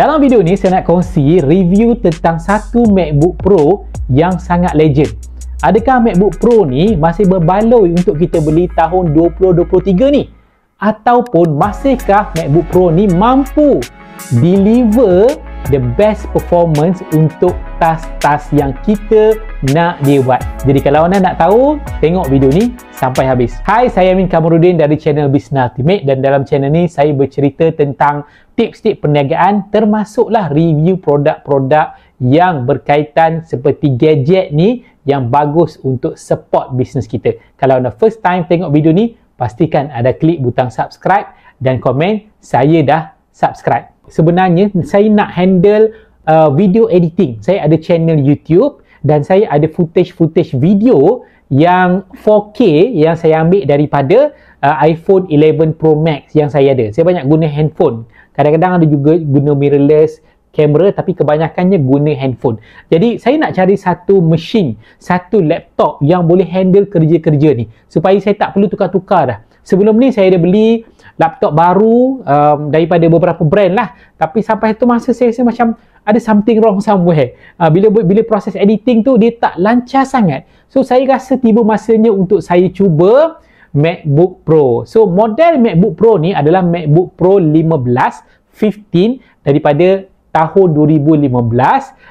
Dalam video ni saya nak kongsi review tentang satu MacBook Pro yang sangat legend. Adakah MacBook Pro ni masih berbaloi untuk kita beli tahun 2023 ni? Ataupun masihkah MacBook Pro ni mampu deliver the best performance untuk task-task yang kita nak dia buat. Jadi kalau anda nak tahu, tengok video ni sampai habis. Hai, saya Amin Kamarudin dari channel Business Ultimate dan dalam channel ni saya bercerita tentang tips-tips perniagaan termasuklah review produk-produk yang berkaitan seperti gadget ni yang bagus untuk support bisnes kita. Kalau anda first time tengok video ni, pastikan ada klik butang subscribe dan komen saya dah subscribe sebenarnya saya nak handle uh, video editing. Saya ada channel YouTube dan saya ada footage-footage video yang 4K yang saya ambil daripada uh, iPhone 11 Pro Max yang saya ada. Saya banyak guna handphone. Kadang-kadang ada juga guna mirrorless kamera tapi kebanyakannya guna handphone. Jadi saya nak cari satu mesin, satu laptop yang boleh handle kerja-kerja ni supaya saya tak perlu tukar-tukar dah. Sebelum ni saya ada beli laptop baru um, daripada beberapa brand lah tapi sampai itu masa saya rasa macam ada something wrong somewhere uh, bila bila proses editing tu dia tak lancar sangat so saya rasa tiba masanya untuk saya cuba MacBook Pro so model MacBook Pro ni adalah MacBook Pro 15 15 daripada tahun 2015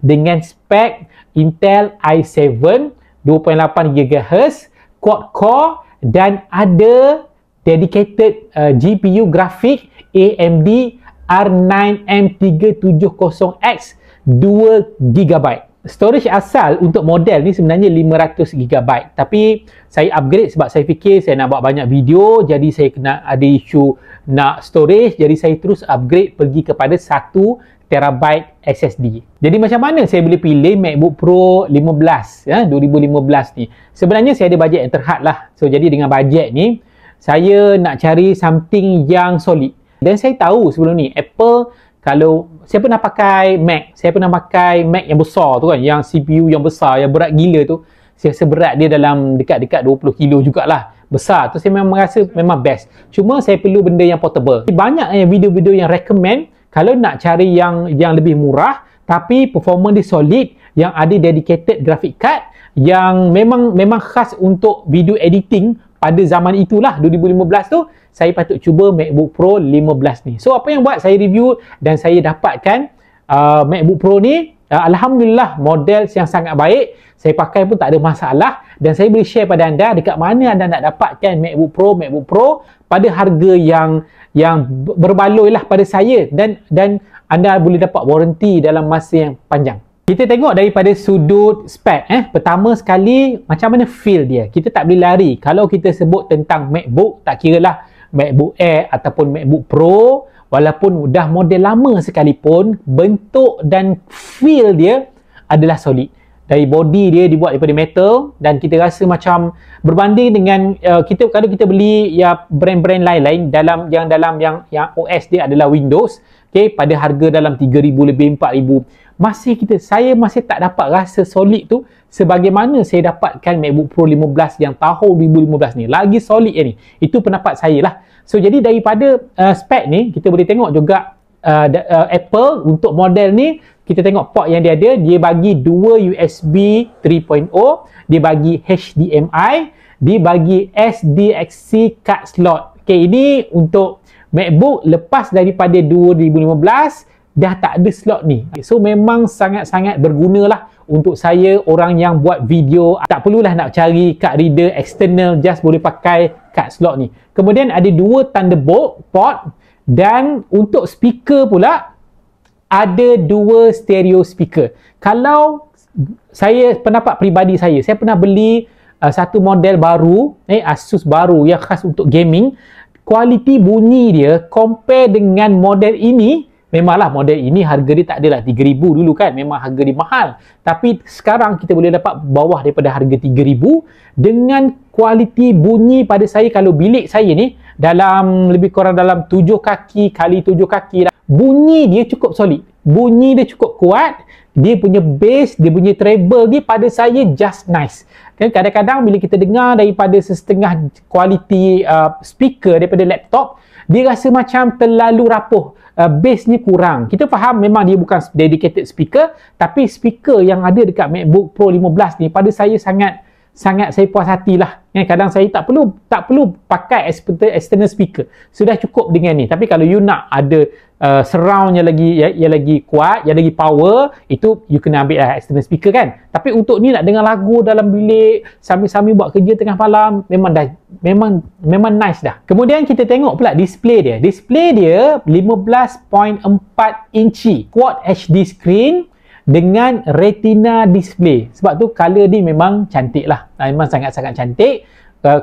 dengan spek Intel i7 2.8 GHz quad core dan ada dedicated uh, GPU grafik AMD R9M370X 2GB. Storage asal untuk model ni sebenarnya 500GB tapi saya upgrade sebab saya fikir saya nak buat banyak video jadi saya kena ada isu nak storage jadi saya terus upgrade pergi kepada 1TB SSD. Jadi macam mana saya boleh pilih MacBook Pro 15 ya 2015 ni? Sebenarnya saya ada bajet yang terhad lah. So jadi dengan bajet ni saya nak cari something yang solid. Dan saya tahu sebelum ni Apple kalau saya pernah pakai Mac, saya pernah pakai Mac yang besar tu kan, yang CPU yang besar, yang berat gila tu. Saya rasa berat dia dalam dekat-dekat 20 kilo jugalah. Besar tu saya memang rasa memang best. Cuma saya perlu benda yang portable. Banyak yang video-video yang recommend kalau nak cari yang yang lebih murah tapi performa dia solid yang ada dedicated graphic card yang memang memang khas untuk video editing pada zaman itulah 2015 tu saya patut cuba MacBook Pro 15 ni. So apa yang buat saya review dan saya dapatkan uh, MacBook Pro ni uh, alhamdulillah model yang sangat baik. Saya pakai pun tak ada masalah dan saya boleh share pada anda dekat mana anda nak dapatkan MacBook Pro, MacBook Pro pada harga yang yang berbaloi lah pada saya dan dan anda boleh dapat warranty dalam masa yang panjang. Kita tengok daripada sudut spek eh. Pertama sekali macam mana feel dia. Kita tak boleh lari. Kalau kita sebut tentang MacBook, tak kira lah MacBook Air ataupun MacBook Pro, walaupun dah model lama sekalipun, bentuk dan feel dia adalah solid. Dari body dia dibuat daripada metal dan kita rasa macam berbanding dengan uh, kita kalau kita beli ya brand-brand lain-lain dalam yang dalam yang yang OS dia adalah Windows, okey pada harga dalam 3000 lebih 4000 masih kita saya masih tak dapat rasa solid tu sebagaimana saya dapatkan MacBook Pro 15 yang tahun 2015 ni lagi solid ni itu pendapat saya lah so jadi daripada uh, spek ni kita boleh tengok juga uh, uh, Apple untuk model ni kita tengok port yang dia ada dia bagi dua USB 3.0 dia bagi HDMI dia bagi SDXC card slot Okay, ini untuk MacBook lepas daripada 2015 dah tak ada slot ni. So memang sangat-sangat berguna lah untuk saya orang yang buat video. Tak perlulah nak cari card reader external just boleh pakai card slot ni. Kemudian ada dua Thunderbolt port dan untuk speaker pula ada dua stereo speaker. Kalau saya pendapat peribadi saya, saya pernah beli uh, satu model baru, eh Asus baru yang khas untuk gaming. Kualiti bunyi dia compare dengan model ini Memanglah model ini harga dia tak adalah RM3,000 dulu kan. Memang harga dia mahal. Tapi sekarang kita boleh dapat bawah daripada harga RM3,000 dengan kualiti bunyi pada saya kalau bilik saya ni dalam lebih kurang dalam tujuh kaki kali tujuh kaki lah. Bunyi dia cukup solid bunyi dia cukup kuat dia punya bass dia punya treble dia pada saya just nice kan kadang-kadang bila kita dengar daripada setengah kualiti uh, speaker daripada laptop dia rasa macam terlalu rapuh uh, bassnya kurang kita faham memang dia bukan dedicated speaker tapi speaker yang ada dekat MacBook Pro 15 ni pada saya sangat sangat saya puas hatilah kan kadang saya tak perlu tak perlu pakai external speaker sudah cukup dengan ni tapi kalau you nak ada uh, surroundnya lagi ya, ya lagi kuat, ya lagi power, itu you kena ambil lah external speaker kan. Tapi untuk ni nak dengar lagu dalam bilik sambil-sambil buat kerja tengah malam memang dah memang memang nice dah. Kemudian kita tengok pula display dia. Display dia 15.4 inci quad HD screen dengan retina display. Sebab tu color dia memang cantik lah. Memang sangat-sangat cantik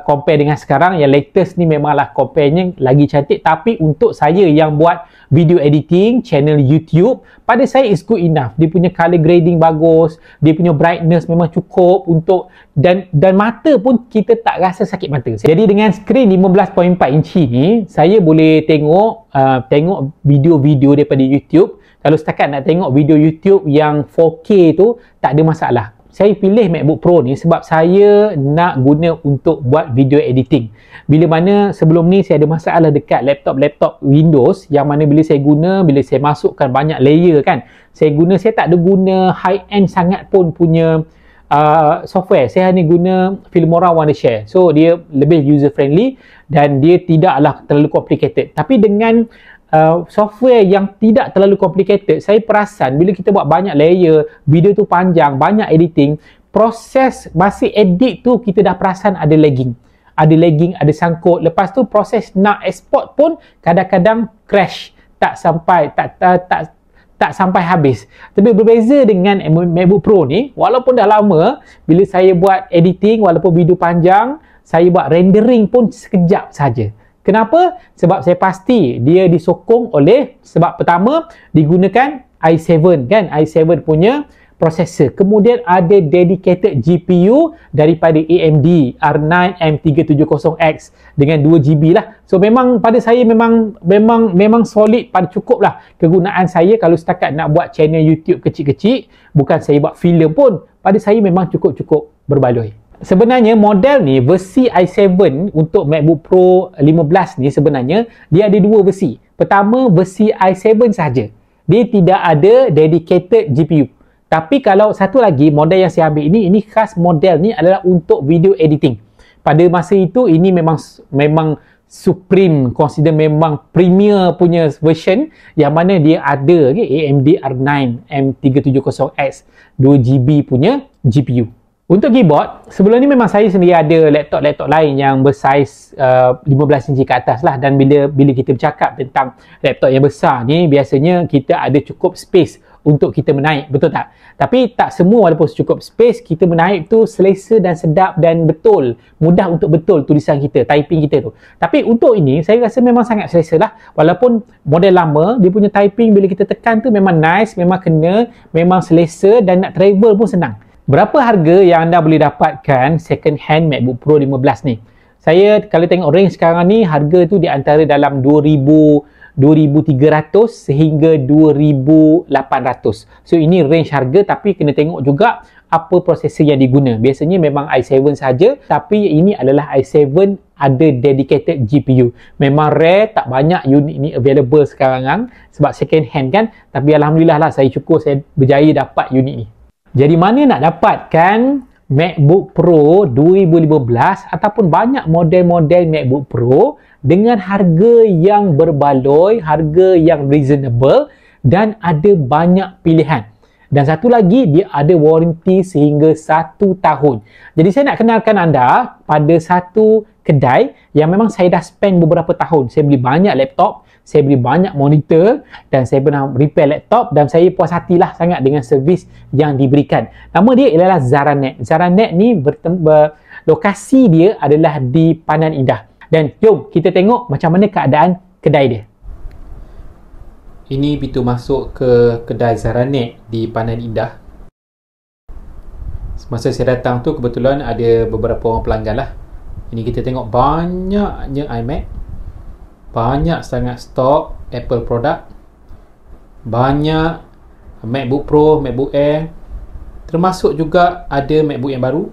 compare dengan sekarang yang latest ni memanglah compare lagi cantik tapi untuk saya yang buat video editing channel YouTube pada saya is good enough dia punya color grading bagus dia punya brightness memang cukup untuk dan dan mata pun kita tak rasa sakit mata jadi dengan screen 15.4 inci ni saya boleh tengok uh, tengok video-video daripada YouTube kalau setakat nak tengok video YouTube yang 4K tu tak ada masalah saya pilih MacBook Pro ni sebab saya nak guna untuk buat video editing. Bila mana sebelum ni saya ada masalah dekat laptop-laptop Windows yang mana bila saya guna, bila saya masukkan banyak layer kan, saya guna, saya tak ada guna high-end sangat pun punya uh, software. Saya hanya guna Filmora Wondershare. So, dia lebih user-friendly dan dia tidaklah terlalu complicated. Tapi dengan uh, software yang tidak terlalu complicated saya perasan bila kita buat banyak layer video tu panjang banyak editing proses masih edit tu kita dah perasan ada lagging ada lagging ada sangkut lepas tu proses nak export pun kadang-kadang crash tak sampai tak tak tak, tak sampai habis tapi berbeza dengan MacBook Pro ni walaupun dah lama bila saya buat editing walaupun video panjang saya buat rendering pun sekejap saja. Kenapa? Sebab saya pasti dia disokong oleh sebab pertama digunakan i7 kan i7 punya processor. Kemudian ada dedicated GPU daripada AMD R9M370X dengan 2GB lah. So memang pada saya memang memang memang solid pada cukup lah kegunaan saya kalau setakat nak buat channel YouTube kecil-kecil bukan saya buat filem pun pada saya memang cukup-cukup berbaloi sebenarnya model ni versi i7 untuk MacBook Pro 15 ni sebenarnya dia ada dua versi. Pertama versi i7 saja. Dia tidak ada dedicated GPU. Tapi kalau satu lagi model yang saya ambil ini ini khas model ni adalah untuk video editing. Pada masa itu ini memang memang supreme consider memang premier punya version yang mana dia ada okay, AMD R9 M370X 2GB punya GPU. Untuk keyboard, sebelum ni memang saya sendiri ada laptop-laptop lain yang bersaiz uh, 15 inci ke atas lah dan bila bila kita bercakap tentang laptop yang besar ni biasanya kita ada cukup space untuk kita menaik, betul tak? Tapi tak semua walaupun cukup space kita menaik tu selesa dan sedap dan betul mudah untuk betul tulisan kita, typing kita tu tapi untuk ini saya rasa memang sangat selesa lah walaupun model lama dia punya typing bila kita tekan tu memang nice, memang kena memang selesa dan nak travel pun senang Berapa harga yang anda boleh dapatkan second hand MacBook Pro 15 ni? Saya kalau tengok orang sekarang ni harga tu di antara dalam 2000 2300 sehingga 2800. So ini range harga tapi kena tengok juga apa prosesor yang diguna. Biasanya memang i7 saja tapi ini adalah i7 ada dedicated GPU. Memang rare tak banyak unit ni available sekarang sebab second hand kan tapi alhamdulillah lah saya cukup saya berjaya dapat unit ni. Jadi mana nak dapatkan MacBook Pro 2015 ataupun banyak model-model MacBook Pro dengan harga yang berbaloi, harga yang reasonable dan ada banyak pilihan. Dan satu lagi, dia ada warranty sehingga satu tahun. Jadi saya nak kenalkan anda pada satu kedai yang memang saya dah spend beberapa tahun. Saya beli banyak laptop, saya beli banyak monitor dan saya pernah repair laptop dan saya puas hatilah sangat dengan servis yang diberikan. Nama dia ialah Zaranet. Zaranet ni bertem- lokasi dia adalah di Panan Indah. Dan jom kita tengok macam mana keadaan kedai dia. Ini pintu masuk ke kedai Zaranet di Panan Indah. Semasa saya datang tu kebetulan ada beberapa orang pelanggan lah. Ini kita tengok banyaknya iMac banyak sangat stok Apple produk banyak MacBook Pro, MacBook Air termasuk juga ada MacBook yang baru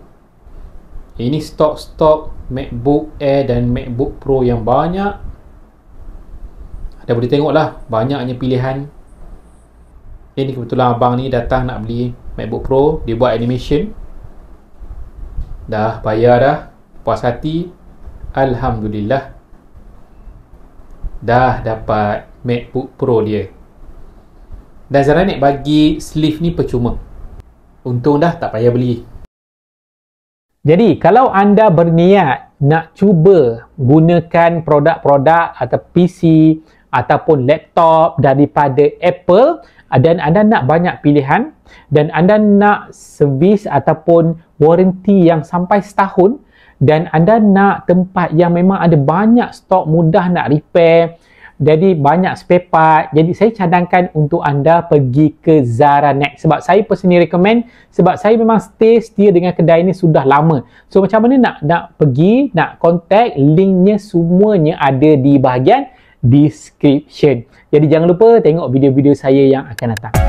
ini stok-stok MacBook Air dan MacBook Pro yang banyak anda boleh tengok lah banyaknya pilihan ini kebetulan abang ni datang nak beli MacBook Pro dia buat animation dah bayar dah puas hati Alhamdulillah dah dapat MacBook Pro dia. Dan Zaranik bagi sleeve ni percuma. Untung dah tak payah beli. Jadi kalau anda berniat nak cuba gunakan produk-produk atau PC ataupun laptop daripada Apple dan anda nak banyak pilihan dan anda nak servis ataupun warranty yang sampai setahun, dan anda nak tempat yang memang ada banyak stok mudah nak repair jadi banyak spare part jadi saya cadangkan untuk anda pergi ke Zara Next sebab saya personally recommend sebab saya memang stay setia dengan kedai ni sudah lama so macam mana nak nak pergi nak contact linknya semuanya ada di bahagian description jadi jangan lupa tengok video-video saya yang akan datang